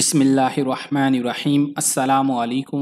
बिसमीम् अल्लाम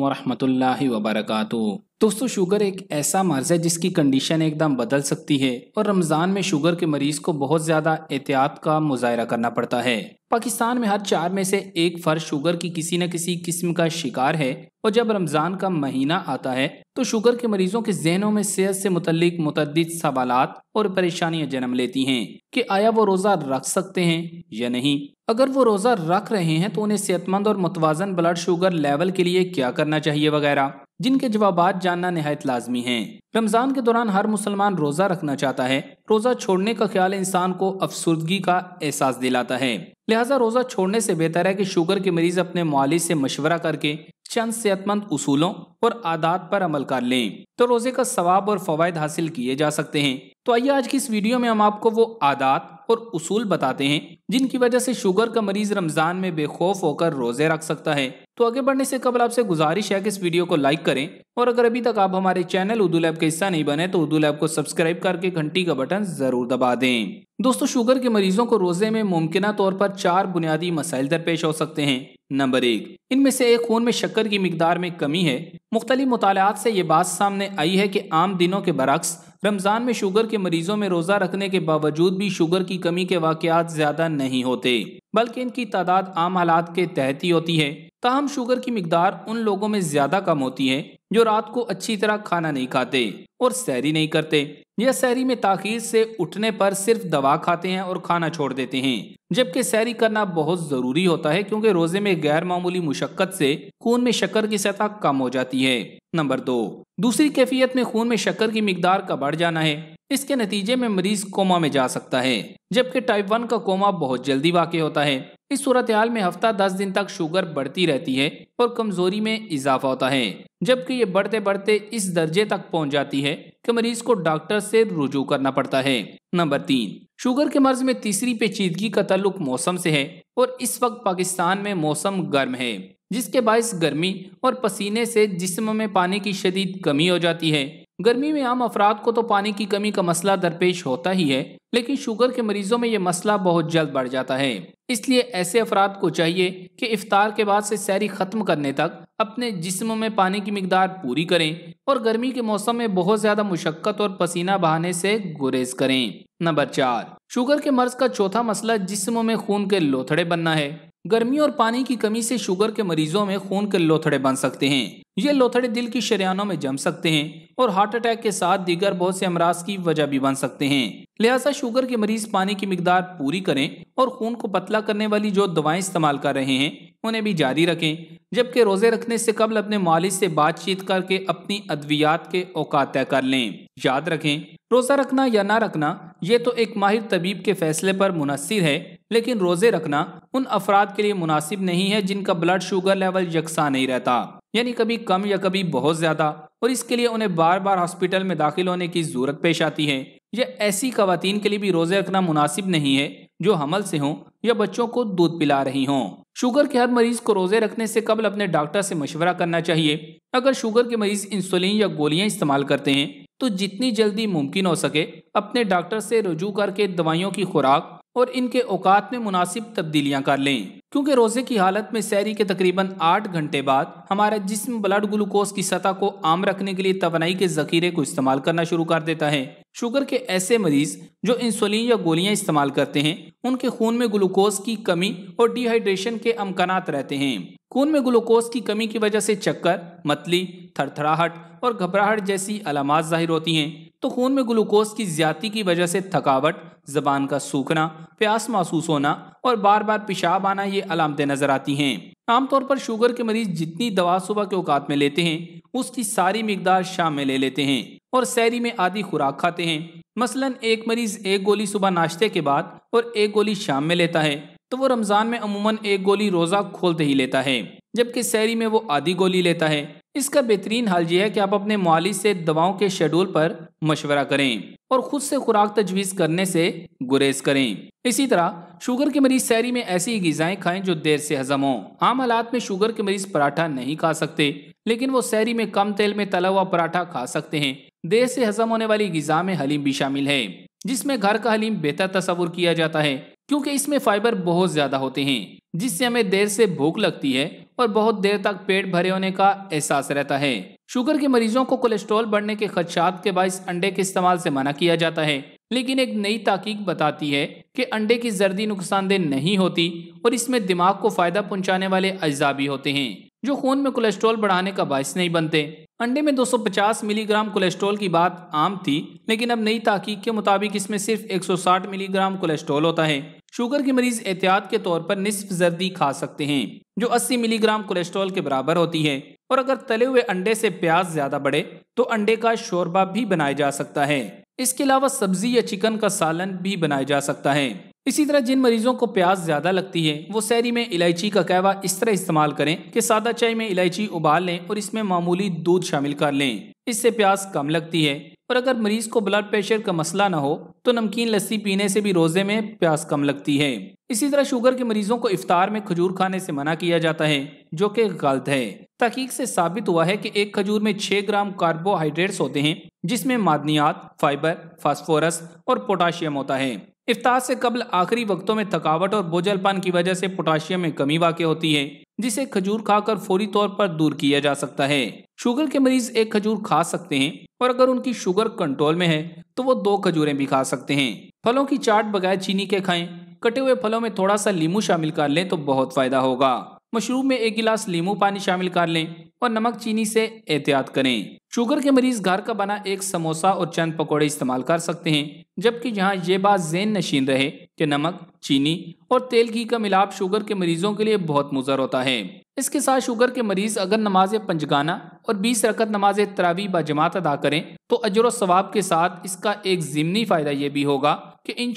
वरहमतुल्लाहि वबरकातु दोस्तों शुगर एक ऐसा मर्ज़ है जिसकी कंडीशन एकदम बदल सकती है और रमज़ान में शुगर के मरीज़ को बहुत ज़्यादा एहतियात का मुजाहरा करना पड़ता है पाकिस्तान में हर चार में से एक फर्श शुगर की किसी न किसी किस्म का शिकार है और जब रमज़ान का महीना आता है तो शुगर के मरीजों के जहनों में सेहत से मुतलिक मुतद सवाल और परेशानियां जन्म लेती हैं कि आया वो रोज़ा रख सकते हैं या नहीं अगर वो रोज़ा रख रहे हैं तो उन्हें सेहतमंद और मुतवाजन ब्लड शुगर लेवल के लिए क्या करना चाहिए वगैरह जिनके जवाब जानना नहायत लाजमी है रमजान के दौरान हर मुसलमान रोजा रखना चाहता है रोजा छोड़ने का ख्याल इंसान को अफसरदगी का एहसास दिलाता है लिहाजा रोजा छोड़ने से बेहतर है कि शुगर के मरीज अपने मालिज से मशवरा करके चंद सेहतमंद उसूलों और आदात पर अमल कर लें तो रोजे का सवाब और फवायद हासिल किए जा सकते हैं तो आइए आज की इस वीडियो में हम आपको वो आदात और उसूल बताते हैं जिनकी वजह से शुगर का मरीज रमजान में बेखौफ होकर रोजे रख सकता है तो आगे बढ़ने से कबल आपसे गुजारिश है कि इस वीडियो को लाइक करें और अगर अभी तक आप हमारे चैनल उर्दू लैब का हिस्सा नहीं बने तो उर्दू लैब को सब्सक्राइब करके घंटी का बटन जरूर दबा दें दोस्तों शुगर के मरीजों को रोजे में मुमकिन तौर पर चार बुनियादी मसाइल दरपेश हो सकते हैं नंबर एक इनमें से एक खून में शक्कर की मकदार में कमी है मुख्तलि मुतालत से ये बात सामने आई है कि आम दिनों के बरक्स रमज़ान में शुगर के मरीजों में रोज़ा रखने के बावजूद भी शुगर की कमी के वाक़ात ज़्यादा नहीं होते बल्कि इनकी तादाद आम हालात के तहत ही होती है ताहम शुगर की मकदार उन लोगों में ज़्यादा कम होती है जो रात को अच्छी तरह खाना नहीं खाते और सैरी नहीं करते यह सैरी में ताखीर से उठने पर सिर्फ दवा खाते हैं और खाना छोड़ देते हैं जबकि सैरी करना बहुत ज़रूरी होता है क्योंकि रोजे में गैर मामूली मुशक्क़त से खून में शक्कर की सतह कम हो जाती है नंबर दो दूसरी कैफियत में खून में शक्कर की मकदार का बढ़ जाना है इसके नतीजे में मरीज कोमा में जा सकता है जबकि टाइप वन का कोमा बहुत जल्दी वाक़ होता है इस सूरत हाल में हफ्ता दस दिन तक शुगर बढ़ती रहती है और कमजोरी में इजाफा होता है जबकि ये बढ़ते बढ़ते इस दर्जे तक पहुंच जाती है कि मरीज को डॉक्टर से रुजू करना पड़ता है नंबर तीन शुगर के मर्ज में तीसरी पेचीदगी का ताल्लुक मौसम से है और इस वक्त पाकिस्तान में मौसम गर्म है जिसके बायस गर्मी और पसीने से जिसम में पानी की शदीद कमी हो जाती है गर्मी में आम अफराद को तो पानी की कमी का मसला दरपेश होता ही है लेकिन शुगर के मरीजों में यह मसला बहुत जल्द बढ़ जाता है इसलिए ऐसे अफराद को चाहिए कि इफ्तार के बाद से सैरी ख़त्म करने तक अपने जिस्म में पानी की मकदार पूरी करें और गर्मी के मौसम में बहुत ज़्यादा मुशक्क़त और पसीना बहाने से गुरेज करें नंबर चार शुगर के मर्ज का चौथा मसला जिस्म में खून के लोथड़े बनना है गर्मी और पानी की कमी से शुगर के मरीजों में खून के लोथड़े बन सकते हैं ये लोथड़े दिल की शरियानों में जम सकते हैं और हार्ट अटैक के साथ दीगर बहुत से अमराज की वजह भी बन सकते हैं लिहाजा शुगर के मरीज पानी की मकदार पूरी करें और खून को पतला करने वाली जो दवाएं इस्तेमाल कर रहे हैं उन्हें भी जारी रखें जबकि रोजे रखने से कबल अपने मालिक से बातचीत करके अपनी अद्वियात के औकात तय कर लें याद रखें रोजा रखना या ना रखना ये तो एक माहिर तबीब के फैसले पर मुनसर है लेकिन रोजे रखना उन अफराद के लिए मुनासिब नहीं है जिनका ब्लड शुगर लेवल यकसा नहीं रहता यानी कभी कम या कभी बहुत ज्यादा और इसके लिए उन्हें बार बार हॉस्पिटल में दाखिल होने की जरूरत पेश आती है यह ऐसी खातन के लिए भी रोजे रखना मुनासिब नहीं है जो हमल से हों या बच्चों को दूध पिला रही हों शुगर के हर मरीज को रोजे रखने से कबल अपने डॉक्टर से मशवरा करना चाहिए अगर शुगर के मरीज इंसुलिन या गोलियां इस्तेमाल करते हैं तो जितनी जल्दी मुमकिन हो सके अपने डॉक्टर से रजू करके दवाइयों की खुराक और इनके औकात में मुनासिब तब्दीलियां कर लें क्योंकि रोजे की हालत में सैरी के तकरीबन आठ घंटे बाद हमारा जिस्म ब्लड ग्लूकोज की सतह को आम रखने के लिए तवनाई के जखीरे को इस्तेमाल करना शुरू कर देता है शुगर के ऐसे मरीज जो इंसुलिन या गोलियां इस्तेमाल करते हैं उनके खून में ग्लूकोज की कमी और डिहाइड्रेशन के अमकान रहते हैं खून में ग्लूकोज की कमी की वजह से चक्कर मतली थरथराहट और घबराहट जैसी अलामत जाहिर होती हैं तो खून में ग्लूकोज की ज्यादा की वजह से थकावट जबान का सूखना प्यास महसूस होना और बार बार पेशाब आना ये अलामतें नजर आती हैं आमतौर पर शुगर के मरीज जितनी दवा सुबह के औकात में लेते हैं उसकी सारी मकदार शाम में ले लेते हैं और सैरी में आधी खुराक खाते हैं मसलन एक मरीज एक गोली सुबह नाश्ते के बाद और एक गोली शाम में लेता है तो वो रमज़ान में अमूमन एक गोली रोज़ा खोलते ही लेता है जबकि सैरी में वो आधी गोली लेता है इसका बेहतरीन हाल ये है कि आप अपने मालिज से दवाओं के शेड्यूल पर मशवरा करें और खुद से खुराक तजवीज़ करने से गुरेज करें इसी तरह शुगर के मरीज सैरी में ऐसी गजाएं खाएं जो देर से हजम हो आम हालात में शुगर के मरीज पराठा नहीं खा सकते लेकिन वो सैरी में कम तेल में तला हुआ पराठा खा सकते हैं देर से हजम होने वाली गजा में हलीम भी शामिल है जिसमें घर का हलीम बेहतर तस्वुर किया जाता है क्योंकि इसमें फाइबर बहुत ज्यादा होते हैं जिससे हमें देर से भूख लगती है और बहुत देर तक पेट भरे होने का एहसास रहता है शुगर के मरीजों को कोलेस्ट्रॉल बढ़ने के खदशात के बायस अंडे के इस्तेमाल से मना किया जाता है लेकिन एक नई तहकीक बताती है कि अंडे की जर्दी नुकसानदेह नहीं होती और इसमें दिमाग को फायदा पहुंचाने वाले अज्जा भी होते हैं जो खून में कोलेस्ट्रॉल बढ़ाने का बायस नहीं बनते अंडे में 250 मिलीग्राम कोलेस्ट्रॉल की बात आम थी लेकिन अब नई तहकीक के मुताबिक इसमें सिर्फ 160 मिलीग्राम कोलेस्ट्रॉल होता है शुगर के मरीज एहतियात के तौर पर निसफ जर्दी खा सकते हैं जो 80 मिलीग्राम कोलेस्ट्रॉल के बराबर होती है और अगर तले हुए अंडे से प्याज ज्यादा बढ़े तो अंडे का शोरबा भी बनाया जा सकता है इसके अलावा सब्जी या चिकन का सालन भी बनाया जा सकता है इसी तरह जिन मरीजों को प्याज ज्यादा लगती है वो सैरी में इलायची का कहवा इस तरह इस्तेमाल करें कि सादा चाय में इलायची उबाल लें और इसमें मामूली दूध शामिल कर लें इससे प्याज कम लगती है और अगर मरीज को ब्लड प्रेशर का मसला ना हो तो नमकीन लस्सी पीने से भी रोजे में प्यास कम लगती है इसी तरह शुगर के मरीजों को इफ्तार में खजूर खाने से मना किया जाता है जो कि गलत है तहकीक से साबित हुआ है कि एक खजूर में 6 ग्राम कार्बोहाइड्रेट्स होते हैं जिसमें मादनियात फाइबर फास्फोरस और पोटाशियम होता है इफ्तार से कबल आखिरी वक्तों में थकावट और पान की वजह से पोटाशियम में कमी वाक़ होती है जिसे खजूर खाकर फौरी तौर पर दूर किया जा सकता है शुगर के मरीज एक खजूर खा सकते हैं और अगर उनकी शुगर कंट्रोल में है तो वो दो खजूरें भी खा सकते हैं फलों की चाट बगैर चीनी के खाएं कटे हुए फलों में थोड़ा सा लीमू शामिल कर लें तो बहुत फायदा होगा मशरूम में एक गिलास लीमू पानी शामिल कर लें और नमक चीनी से एहतियात करें शुगर के मरीज घर का बना एक समोसा और चंद पकौड़े इस्तेमाल कर सकते हैं जबकि जहाँ ये बात जेन नशीन रहे कि नमक चीनी और तेल घी का मिलाप शुगर के मरीजों के लिए बहुत मुजर होता है इसके साथ शुगर के मरीज अगर नमाज पंचगाना और 20 रकत नमाज तरावी बाजमात अदा करें तो अजर स्वाब के साथ इसका एक ज़िमनी फ़ायदा यह भी होगा कि इन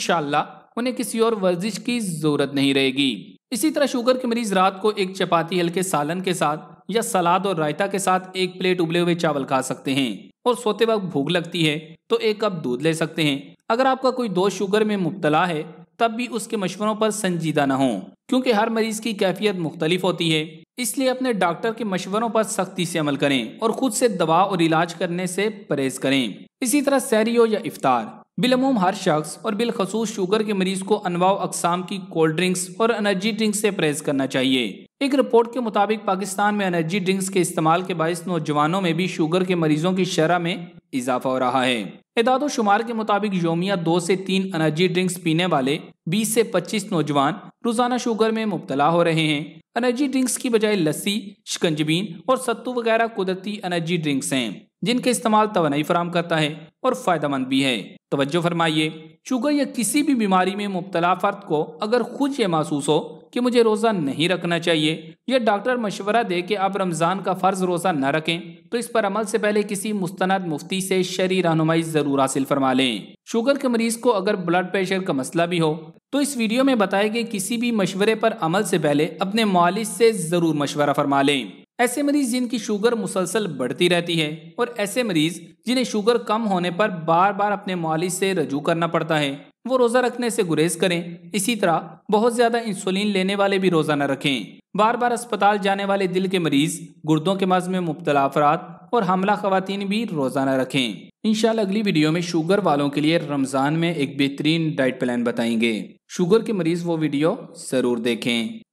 उन्हें किसी और वर्जिश की ज़रूरत नहीं रहेगी इसी तरह शुगर के मरीज रात को एक चपाती हल्के सालन के साथ या सलाद और रायता के साथ एक प्लेट उबले हुए चावल खा सकते हैं और सोते वक्त भूख लगती है तो एक कप दूध ले सकते हैं अगर आपका कोई दोस्त शुगर में मुबतला है तब भी उसके मशवरों पर संजीदा न हों क्योंकि हर मरीज की कैफियत मुख्तलिफ होती है इसलिए अपने डॉक्टर के मशवरों पर सख्ती से अमल करें और खुद से दवा और इलाज करने से परहेज करें इसी तरह सैरी हो या इफ्तार बिलमूम हर शख्स और बिलखसूस शुगर के मरीज को अनवाव अकसाम की कोल्ड ड्रिंक्स और एनर्जी ड्रिंक्स से परहेज करना चाहिए एक रिपोर्ट के मुताबिक पाकिस्तान में एनर्जी ड्रिंक्स के इस्तेमाल के बायस नौजवानों में भी शुगर के मरीजों की शरह में इजाफा हो रहा है इदाद शुमार के मुताबिक योमिया दो से तीन एनर्जी ड्रिंक्स पीने वाले 20 से 25 नौजवान रोजाना शुगर में मुबतला हो रहे हैं एनर्जी ड्रिंक्स की बजाय लस्सी शिकंजबीन और सत्तू वगैरह कुदरती एनर्जी ड्रिंक्स हैं जिनके इस्तेमाल तो फराम करता है और मंद भी है तोज्जो फरमाइए शुगर या किसी भी बीमारी में मुबतला फ़र्द को अगर खुद ये महसूस हो कि मुझे रोज़ा नहीं रखना चाहिए या डॉक्टर मशवरा दे कि आप रमज़ान का फ़र्ज़ रोज़ा न रखें तो इस पर अमल से पहले किसी मुस्ंद मुफ्ती से शरी रहनुमाई ज़रूर हासिल फरमा लें शुगर के मरीज़ को अगर ब्लड प्रेशर का मसला भी हो तो इस वीडियो में बताए गए किसी भी मशवरे पर अमल से पहले अपने मालिश से ज़रूर मशवरा फरमा लें ऐसे मरीज जिनकी शुगर मुसलसल बढ़ती रहती है और ऐसे मरीज जिन्हें शुगर कम होने पर बार बार अपने मालिश से रजू करना पड़ता है वो रोज़ा रखने से गुरेज करें इसी तरह बहुत ज़्यादा इंसुलिन लेने वाले भी रोज़ा न रखें बार बार अस्पताल जाने वाले दिल के मरीज़ गुर्दों के मर्ज में मुबतला अफराद और हमला खवतान भी रोज़ा न रखें इन अगली वीडियो में शुगर वालों के लिए रमज़ान में एक बेहतरीन डाइट प्लान बताएंगे शुगर के मरीज़ वो वीडियो ज़रूर देखें